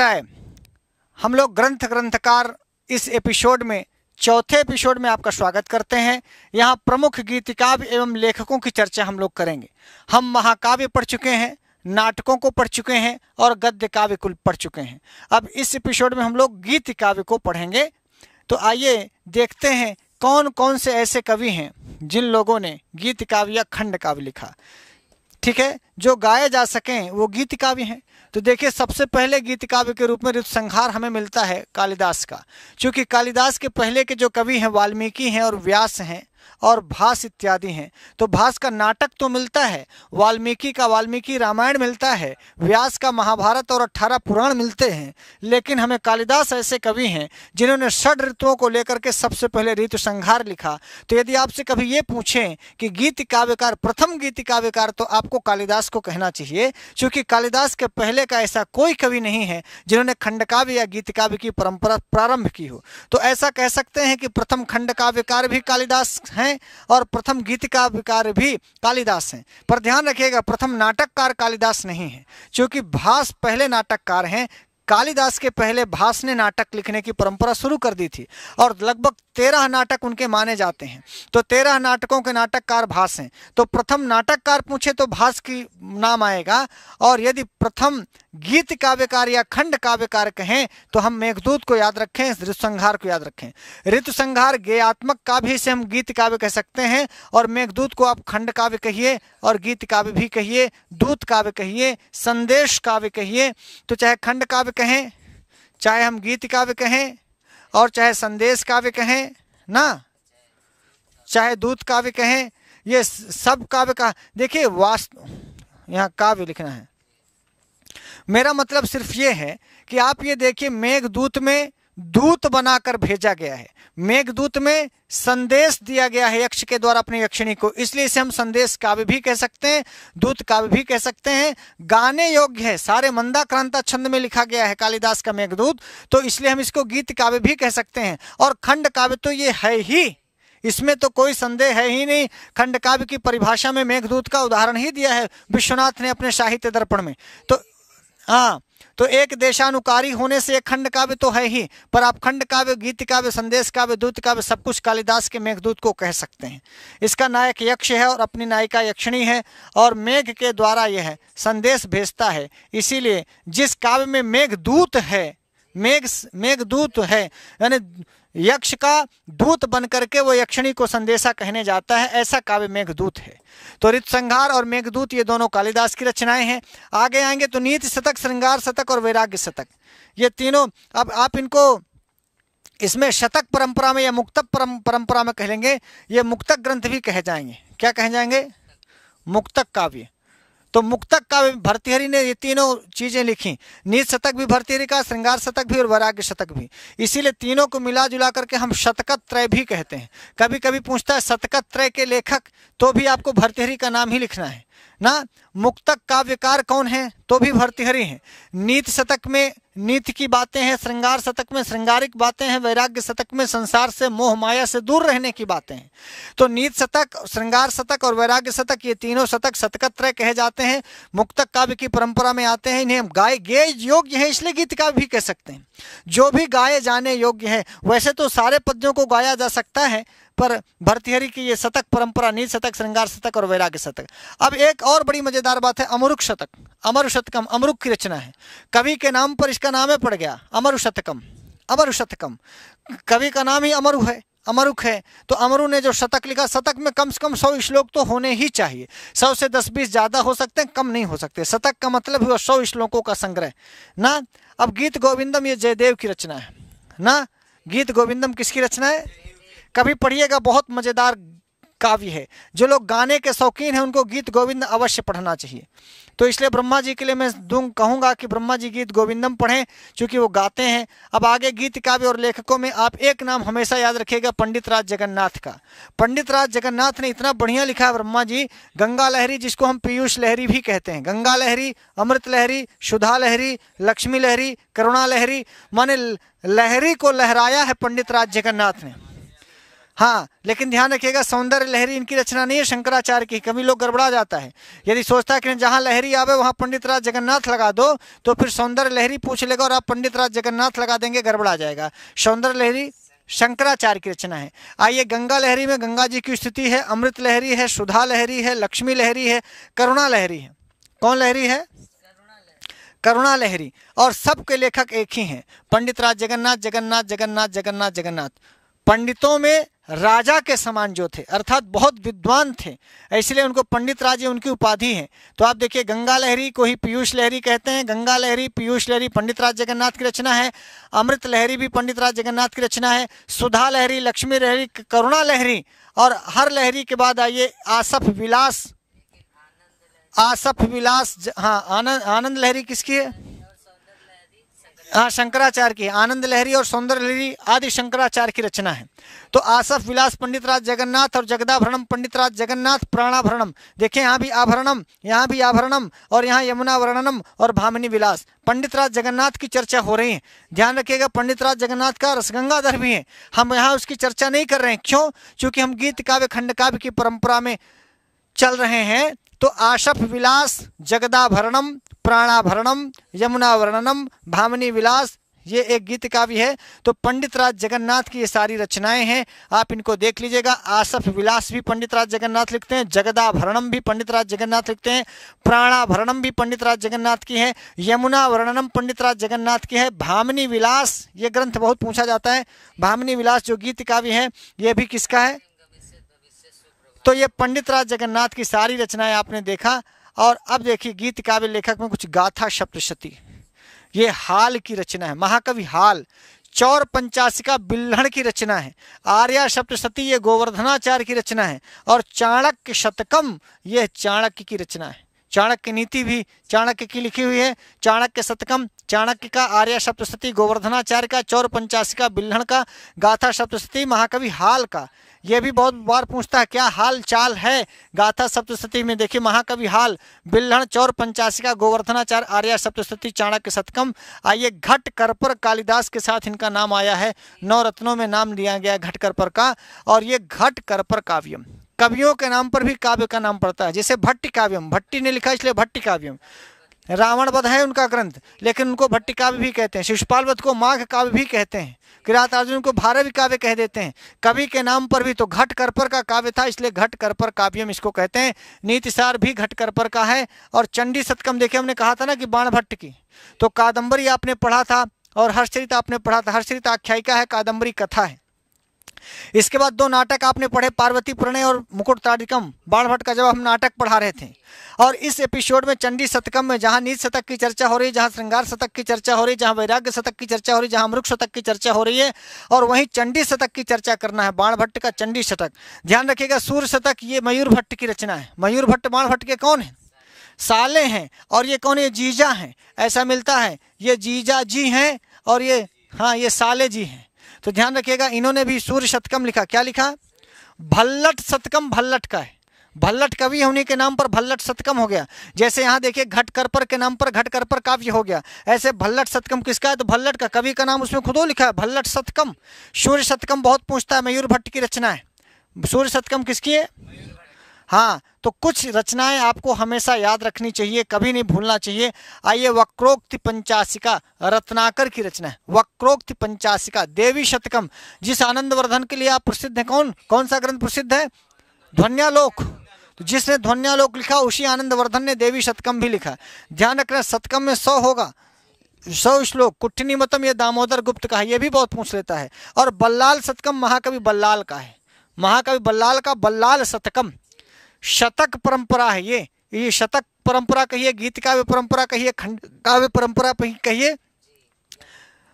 है हम लोग ग्रंथ ग्रंथकार इस एपिसोड में चौथे एपिसोड में आपका स्वागत करते हैं यहाँ प्रमुख गीतिकाव्य एवं लेखकों की चर्चा हम लोग करेंगे हम महाकाव्य पढ़ चुके हैं नाटकों को पढ़ चुके हैं और गद्य काव्य कुल पढ़ चुके हैं अब इस एपिसोड में हम लोग गीत काव्य को पढ़ेंगे तो आइए देखते हैं कौन कौन से ऐसे कवि हैं जिन लोगों ने गीत काव्य या खंड काव्य लिखा ठीक है जो गाए जा सकें वो गीत काव्य हैं तो देखिए सबसे पहले गीत काव्य के रूप में ऋतु संहार हमें मिलता है कालिदास का क्योंकि कालिदास के पहले के जो कवि हैं वाल्मीकि हैं और व्यास हैं और भास इत्यादि हैं तो भास का नाटक तो मिलता है वाल्मीकि का वाल्मीकि रामायण मिलता है व्यास का महाभारत और अट्ठारह पुराण मिलते हैं लेकिन हमें कालिदास ऐसे कवि हैं जिन्होंने षड ऋतुओं को लेकर के सबसे पहले ऋतु संहार लिखा तो यदि आपसे कभी ये पूछें कि गीत काव्यकार प्रथम गीत काव्यकार तो आपको कालिदास को कहना चाहिए क्योंकि कालिदास के पहले का ऐसा कोई कवि नहीं है जिन्होंने खंडकाव्य या गीत काव्य की परंपरा प्रारंभ की हो तो ऐसा कह सकते हैं कि प्रथम खंड काव्यकार भी कालिदास हैं हैं और प्रथम गीतकाविकार भी कालिदास हैं पर ध्यान रखिएगा प्रथम नाटककार कालिदास नहीं है क्योंकि भास पहले नाटककार हैं कालिदास के पहले भास ने नाटक लिखने की परंपरा शुरू कर दी थी और लगभग तेरह नाटक उनके माने जाते हैं तो तेरह नाटकों के नाटककार भास हैं तो प्रथम नाटककार पूछे तो भास की नाम आएगा और यदि प्रथम गीत काव्यकार या खंड काव्यकार कहें तो हम मेघदूत को याद रखें ऋतुसंहार को याद रखें ऋतुसंहार गेयात्मक काव्य से हम गीत काव्य कह सकते हैं और मेघदूत को आप खंड काव्य कहिए और गीत काव्य भी कहिए दूत काव्य कहिए संदेश काव्य कहिए तो चाहे खंड काव्य कहें चाहे हम गीत काव्य कहें और चाहे संदेश काव्य कहें ना चाहे दूत काव्य कहें ये सब काव्य का देखिए वास्तव यहाँ काव्य लिखना है मेरा मतलब सिर्फ ये है कि आप ये देखिए मेघदूत में दूत बनाकर भेजा गया है मेघदूत में संदेश दिया गया है यक्ष के द्वारा अपनी यक्षिणी को इसलिए इसे हम संदेश काव्य भी कह सकते हैं दूत काव्य भी कह सकते हैं गाने योग्य है सारे मंदा क्रांता छंद में लिखा गया है कालिदास का मेघदूत तो इसलिए हम इसको गीत काव्य भी कह सकते हैं और खंड काव्य तो ये है ही इसमें तो कोई संदेह है ही नहीं खंड काव्य की परिभाषा में मेघदूत का उदाहरण ही दिया है विश्वनाथ ने अपने साहित्य दर्पण में तो हाँ तो एक देशानुकारी होने से एक खंड काव्य तो है ही पर आप खंड काव्य गीत काव्य संदेश काव्य दूत काव्य सब कुछ कालिदास के मेघदूत को कह सकते हैं इसका नायक यक्ष है और अपनी नायिका यक्षिणी है और मेघ के द्वारा यह संदेश भेजता है इसीलिए जिस काव्य में मेघदूत है मेघ मेघदूत है यानी यक्ष का दूत बनकर के वो यक्षिणी को संदेशा कहने जाता है ऐसा काव्य मेघदूत है तो रित संघार और मेघदूत ये दोनों कालिदास की रचनाएं हैं आगे आएंगे तो नीति शतक श्रृंगार शतक और वैराग्य शतक ये तीनों अब आप इनको इसमें शतक परंपरा में या मुक्तक परंपरा में कह लेंगे ये मुक्तक ग्रंथ भी कहे जाएंगे क्या कहे जाएंगे मुक्तक काव्य तो मुक्तक का भरतीहरी ने ये तीनों चीज़ें लिखी नीत शतक भी भरतीहरी का श्रृंगार शतक भी और वैराग्य शतक भी इसीलिए तीनों को मिला जुला करके हम शतकत त्रय भी कहते हैं कभी कभी पूछता है शतकत त्रय के लेखक तो भी आपको भर्तहरी का नाम ही लिखना है ना मुक्तक काव्यकार कौन है तो भी भर्तृहरि हैं नीत शतक में नीति की बातें हैं श्रृंगार शतक में श्रृंगारिक बातें हैं वैराग्य शतक में संसार से मोह माया से दूर रहने की बातें हैं तो नीत शतक श्रृंगार शतक और वैराग्य शतक ये तीनों शतक शतकत्र कहे जाते हैं मुक्तक काव्य की परंपरा में आते हैं इन्हें गाय गे योग्य है इसलिए गीत का भी कह सकते हैं जो भी गाए जाने योग्य है वैसे तो सारे पद्यों को गाया जा सकता है पर भरतहरी की ये शतक परंपरा नील शतक श्रृंगार शतक और वैराग्य शतक अब एक और बड़ी मजेदार बात है अमरुक शतक अमर शतकम अमरुक की रचना है कवि के नाम पर इसका नाम है पड़ गया अमर शतकम अमर शतकम कवि का नाम ही अमरु है अमरुख है तो अमरु ने जो शतक लिखा शतक में कम से कम सौ श्लोक तो होने ही चाहिए सौ से दस बीस ज़्यादा हो सकते हैं कम नहीं हो सकते शतक का मतलब हुआ सौ श्लोकों का संग्रह ना अब गीत गोविंदम ये जयदेव की रचना है ना गीत गोविंदम किसकी रचना है कभी पढ़िएगा बहुत मज़ेदार काव्य है जो लोग गाने के शौकीन हैं उनको गीत गोविंद अवश्य पढ़ना चाहिए तो इसलिए ब्रह्मा जी के लिए मैं दूँ कहूँगा कि ब्रह्मा जी गीत गोविंदम पढ़ें चूँकि वो गाते हैं अब आगे गीत काव्य और लेखकों में आप एक नाम हमेशा याद रखिएगा पंडित राज जगन्नाथ का पंडित राज जगन्नाथ ने इतना बढ़िया लिखा है ब्रह्मा जी गंगा लहरी जिसको हम पीयूष लहरी भी कहते हैं गंगा लहरी अमृत लहरी सुधा लहरी लक्ष्मी लहरी करुणा लहरी माने लहरी को लहराया है पंडित राज जगन्नाथ ने हाँ लेकिन ध्यान रखिएगा सौंदर्य लहरी इनकी रचना नहीं है शंकराचार्य की कभी लोग गड़बड़ा जाता है यदि सोचता है कि जहाँ लहरी आवे वहाँ पंडित राज जगन्नाथ लगा दो तो फिर सौंदर्य लहरी पूछ लेगा और आप पंडित राज जगन्नाथ लगा देंगे गड़बड़ा जाएगा सौंदर्य लहरी शंकराचार्य की रचना है आइए गंगा लहरी में गंगा जी की स्थिति है अमृत लहरी है सुधा लहरी है लक्ष्मी लहरी है करुणा लहरी है कौन लहरी है करुणा लहरी और सबके लेखक एक ही हैं पंडित राज जगन्नाथ जगन्नाथ जगन्नाथ जगन्नाथ जगन्नाथ पंडितों में राजा के समान जो थे अर्थात बहुत विद्वान थे इसलिए उनको पंडित राजे उनकी उपाधि है तो आप देखिए गंगा लहरी को ही पीयूष लहरी कहते हैं गंगा लहरी पीयूष लहरी पंडित राज जगन्नाथ की रचना है अमृत लहरी भी पंडित राज जगन्नाथ की रचना है सुधा लहरी लक्ष्मी लहरी करुणा लहरी और हर लहरी के बाद आइए आसफ विलास आसफ विलास हाँ आनंद आनंद लहरी किसकी है शंकराचार्य की आनंद लहरी और सौंदर्य लहरी आदि शंकराचार्य की रचना है तो आसफ विलास पंडित राज जगन्नाथ और जगदाभरणम पंडित राज जगन्नाथ प्राणाभरणम देखें यहाँ भी आभरणम यहाँ भी आभरणम और यहाँ यमुना वर्णनम और भामिनी विलास पंडित राज जगन्नाथ की चर्चा हो रही है ध्यान रखिएगा पंडित राज जगन्नाथ का रसगंगाधर भी है हम यहाँ उसकी चर्चा नहीं कर रहे हैं क्यों क्योंकि हम गीत काव्य खंड काव्य की परंपरा में चल रहे हैं तो आशफ विलास जगदाभरणम प्राणाभरणम यमुना वर्णनम भामनी विलास ये एक गीत काव्य है तो पंडित राज जगन्नाथ की ये सारी रचनाएं हैं आप इनको देख लीजिएगा आसफ विलास भी पंडित राज जगन्नाथ लिखते हैं जगदाभरणम भी पंडित राज जगन्नाथ लिखते हैं प्राणाभरणम भी पंडित राज जगन्नाथ की है यमुना वर्णनम पंडित राज जगन्नाथ की है भामनी विलास ये ग्रंथ बहुत पूछा जाता है भामनी विलास जो गीत काव्य है ये भी किसका है तो ये पंडित राज जगन्नाथ की सारी रचनाएं आपने देखा और अब देखिए गीत काव्य लेखक में कुछ गाथा शब्द शती ये हाल की रचना है महाकवि हाल चौर पंचाशिका बिल्हण की रचना है आर्या सप्तशती ये गोवर्धनाचार्य की रचना है और चाणक्य शतकम यह चाणक्य की रचना है चाणक्य नीति भी चाणक्य की लिखी हुई है चाणक्य शतकम चाणक्य का आर्य सप्तशती गोवर्धनाचार्य का चौर पंचासी का बिल्हण का गाथा सप्तशती महाकवि हाल का यह भी बहुत बार पूछता है क्या हाल चाल है गाथा सप्तशती में देखिए महाकवि हाल बिल्हण चौर पंचासी का गोवर्धनाचार्य आर्य सप्तशती चाणक्य सतकम आइए घट करपर कालिदास के साथ इनका नाम आया है नौ रत्नों में नाम दिया गया घट करपर का और ये घट करपर काव्यम कवियों के नाम पर भी काव्य का नाम पड़ता है जैसे भट्टी काव्यम भट्टी ने लिखा इसलिए भट्टी काव्यम रावण वध है उनका ग्रंथ लेकिन उनको भट्टी काव्य भी कहते हैं शिष्यपाल वध को माघ काव्य भी कहते हैं किरात अर्जुन को भारवी काव्य कह देते हैं कवि के नाम पर भी तो घट करपर का काव्य था इसलिए घट करपर काव्यम इसको कहते हैं नीतिसार भी घट करपर का है और चंडी सतकम देखिए हमने कहा था ना कि बाण भट्ट की तो कादम्बरी आपने पढ़ा था और हर्षरित आपने पढ़ा था हर्षरित आख्यायिका है कादम्बरी कथा है इसके बाद दो नाटक आपने पढ़े पार्वती प्रणय और मुकुट तारिकम बाणभट्ट का जब हम नाटक पढ़ा रहे थे और इस एपिसोड में चंडी शतकम में जहाँ नीच शतक की चर्चा हो रही है जहाँ श्रृंगार शतक की चर्चा हो रही है जहाँ वैराग्य शतक की चर्चा हो रही है जहाँ मृक्ष शतक की चर्चा हो रही है और वहीं चंडी शतक की चर्चा करना है बाण भट्ट का चंडी शतक ध्यान रखिएगा सूर्य शतक ये मयूर भट्ट की रचना है मयूर भट्ट बाण भट्ट के कौन है साले हैं और ये कौन ये जीजा हैं ऐसा मिलता है ये जीजा जी हैं और ये हाँ ये साले जी हैं तो ध्यान रखिएगा इन्होंने भी सूर्य शतकम लिखा क्या लिखा भल्लट शतकम भल्लट का है भल्लट कवि होने के नाम पर भल्लट सतकम हो गया जैसे यहाँ देखिए करपर के नाम पर घट करपर काव्य हो गया ऐसे भल्लट सतकम किसका है तो भल्लट का कवि का नाम उसमें खुदो लिखा है भल्लट सतकम सूर्य सतकम बहुत पूछता है मयूर भट्ट की रचना है सूर्य सतकम किसकी है हाँ तो कुछ रचनाएं आपको हमेशा याद रखनी चाहिए कभी नहीं भूलना चाहिए आइए वक्रोक्ति पंचासिका रत्नाकर की रचना है वक्रोक्ति पंचासिका देवी शतकम जिस आनंदवर्धन के लिए आप प्रसिद्ध हैं कौन कौन सा ग्रंथ प्रसिद्ध है ध्वन्यालोक तो जिसने ध्वन्यालोक लिखा उसी आनंदवर्धन ने देवी शतकम भी लिखा ध्यान रखना शतकम में सौ होगा सौ श्लोक कुट्ठिनी मतम यह दामोदर गुप्त का है यह भी बहुत पूछ लेता है और बल्लाल शतकम महाकवि बल्लाल का है महाकवि बल्लाल का बल्लाल शतकम शतक परंपरा है ये ये शतक परंपरा कहिए गीत काव्य परंपरा कहिए खंड काव्य परंपरा कहिए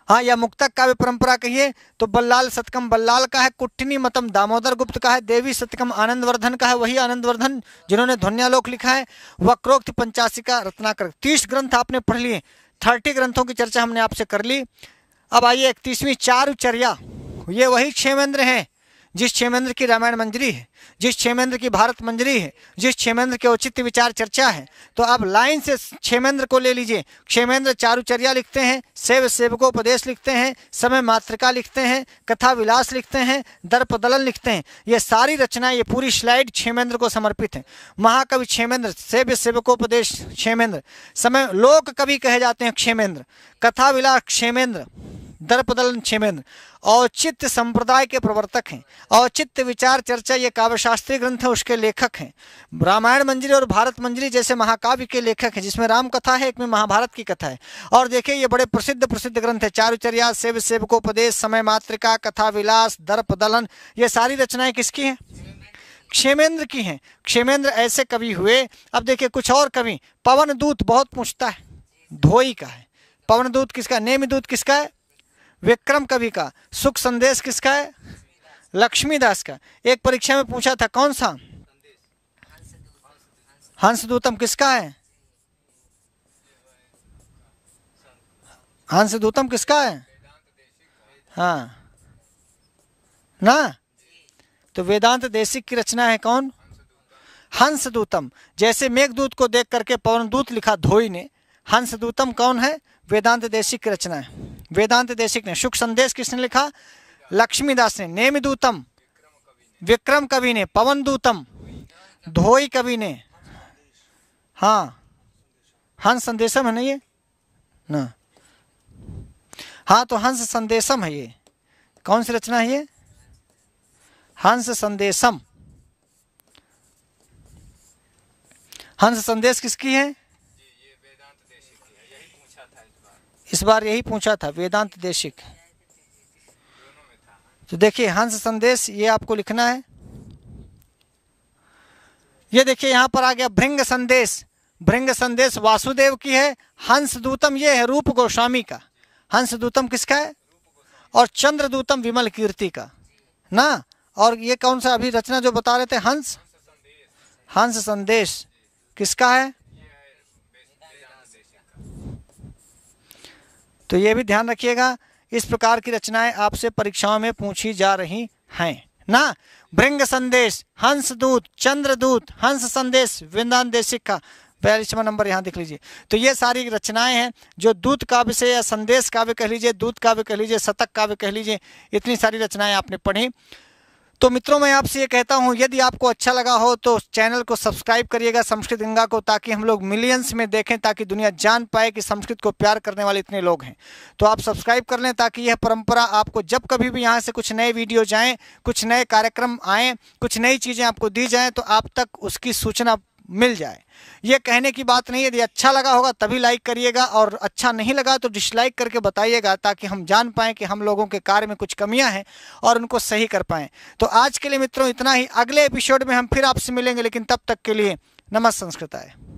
हाँ या मुक्तक काव्य परंपरा कहिए तो बल्लाल सतकम बल्लाल का है कुटनी मतम दामोदर गुप्त का है देवी सतकम आनंदवर्धन का है वही आनंदवर्धन जिन्होंने ध्वनियालोक लिखा है वक्रोक्त पंचासी का रत्नाकर तीस ग्रंथ आपने पढ़ लिए थर्टी ग्रंथों की चर्चा हमने आपसे कर ली अब आइए इकतीसवीं चारुचर्या ये वही क्षेमेंद्र हैं जिस क्षेमेंद्र की रामायण मंजरी है जिस क्षेमेंद्र की भारत मंजरी है जिस क्षेमेंद्र के औचित्य विचार चर्चा है तो आप लाइन से क्षेमेंद्र को ले लीजिए क्षेमेंद्र चारुचर्या लिखते हैं सेव सेवकोपदेश लिखते हैं समय मातृका लिखते हैं कथा विलास लिखते हैं दर्प दलन लिखते हैं ये सारी रचना ये पूरी स्लाइड क्षेमेंद्र को समर्पित है महाकवि क्षेमेंद्र सेव्य सेवकोपदेश क्षेमेंद्र समय लोक कवि कहे जाते हैं क्षेमेंद्र कथा विलास क्षेमेंद्र दर्पदलन छिमेन औचित्य संप्रदाय के प्रवर्तक हैं औचित्य विचार चर्चा ये काव्यशास्त्रीय ग्रंथ हैं उसके लेखक हैं रामायण मंजरी और भारत मंजरी जैसे महाकाव्य के लेखक हैं जिसमें राम कथा है एक में महाभारत की कथा है और देखिए ये बड़े प्रसिद्ध प्रसिद्ध ग्रंथ है चारुचर्या सेव सेवकोपदेश समय मातृका कथा विलास दर्प दलन ये सारी रचनाएं किसकी हैं क्षेमेंद्र की हैं क्षेमेंद्र ऐसे कवि हुए अब देखिए कुछ और कवि पवन दूत बहुत पूछता है धोई का है पवन दूत किसका नेम दूत किसका है विक्रम कवि का सुख संदेश किसका है लक्ष्मीदास का एक परीक्षा में पूछा था कौन सा हंस दूतम किसका है हंस दूतम किसका है हाँ ना तो वेदांत देशिक की रचना है कौन हंस दूतम जैसे मेघदूत को देख करके दूत लिखा धोई ने हंसदूतम कौन है वेदांत देशिक की रचना है वेदांत देशिक ने सुख संदेश किसने लिखा लक्ष्मीदास ने नेम दूतम विक्रम कवि ने पवन दूतम धोई कवि ने हाँ हंस संदेशम है ना ये ना हाँ तो हंस संदेशम है ये कौन सी रचना है ये हंस संदेशम हंस संदेश किसकी है इस बार यही पूछा था वेदांत देशिक तो देखिए हंस संदेश ये आपको लिखना है ये देखिए यहां पर आ गया भृंग संदेश भृंग संदेश वासुदेव की है हंस दूतम ये है रूप गोस्वामी का हंस दूतम किसका है और चंद्र दूतम विमल कीर्ति का ना और ये कौन सा अभी रचना जो बता रहे थे हंस हंस संदेश किसका है तो ये भी ध्यान रखिएगा इस प्रकार की रचनाएं आपसे परीक्षाओं में पूछी जा रही हैं ना भृंग संदेश हंस दूत चंद्र दूत हंस संदेश वृंदान देशिक का बयालीसवा नंबर यहाँ देख लीजिए तो ये सारी रचनाएं हैं जो दूत काव्य से या संदेश काव्य कह लीजिए दूत काव्य कह लीजिए शतक काव्य कह लीजिए इतनी सारी रचनाएं आपने पढ़ी तो मित्रों मैं आपसे ये कहता हूँ यदि आपको अच्छा लगा हो तो चैनल को सब्सक्राइब करिएगा संस्कृत गंगा को ताकि हम लोग मिलियंस में देखें ताकि दुनिया जान पाए कि संस्कृत को प्यार करने वाले इतने लोग हैं तो आप सब्सक्राइब कर लें ताकि यह परंपरा आपको जब कभी भी यहाँ से कुछ नए वीडियो जाएँ कुछ नए कार्यक्रम आएँ कुछ नई चीज़ें आपको दी जाएँ तो आप तक उसकी सूचना मिल जाए ये कहने की बात नहीं यदि अच्छा लगा होगा तभी लाइक करिएगा और अच्छा नहीं लगा तो डिसलाइक करके बताइएगा ताकि हम जान पाएँ कि हम लोगों के कार्य में कुछ कमियाँ हैं और उनको सही कर पाएँ तो आज के लिए मित्रों इतना ही अगले एपिसोड में हम फिर आपसे मिलेंगे लेकिन तब तक के लिए नमस् संस्कृताय